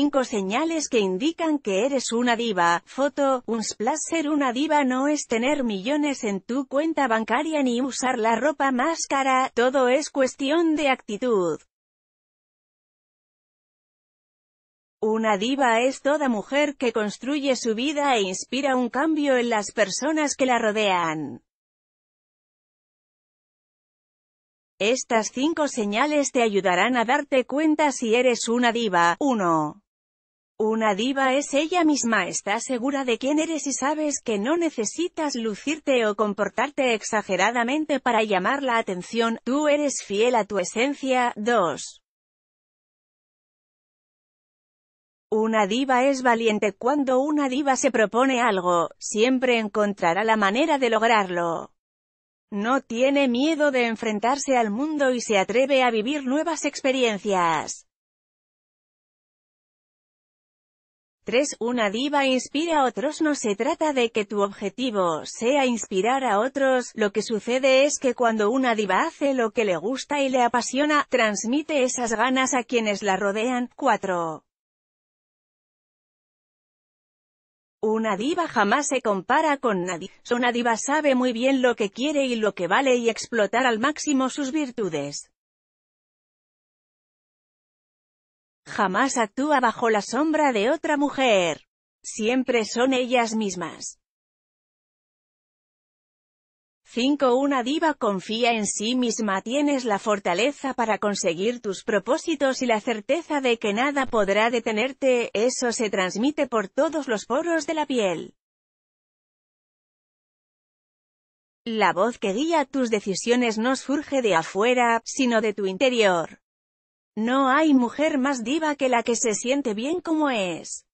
5 señales que indican que eres una diva. Foto, un splash ser una diva no es tener millones en tu cuenta bancaria ni usar la ropa más cara, todo es cuestión de actitud. Una diva es toda mujer que construye su vida e inspira un cambio en las personas que la rodean. Estas cinco señales te ayudarán a darte cuenta si eres una diva. 1. Una diva es ella misma, está segura de quién eres y sabes que no necesitas lucirte o comportarte exageradamente para llamar la atención, tú eres fiel a tu esencia. 2. Una diva es valiente cuando una diva se propone algo, siempre encontrará la manera de lograrlo. No tiene miedo de enfrentarse al mundo y se atreve a vivir nuevas experiencias. 3. Una diva inspira a otros No se trata de que tu objetivo sea inspirar a otros, lo que sucede es que cuando una diva hace lo que le gusta y le apasiona, transmite esas ganas a quienes la rodean. 4. Una diva jamás se compara con nadie. Una diva sabe muy bien lo que quiere y lo que vale y explotar al máximo sus virtudes. Jamás actúa bajo la sombra de otra mujer. Siempre son ellas mismas. 5. Una diva confía en sí misma. Tienes la fortaleza para conseguir tus propósitos y la certeza de que nada podrá detenerte, eso se transmite por todos los poros de la piel. La voz que guía tus decisiones no surge de afuera, sino de tu interior. No hay mujer más diva que la que se siente bien como es.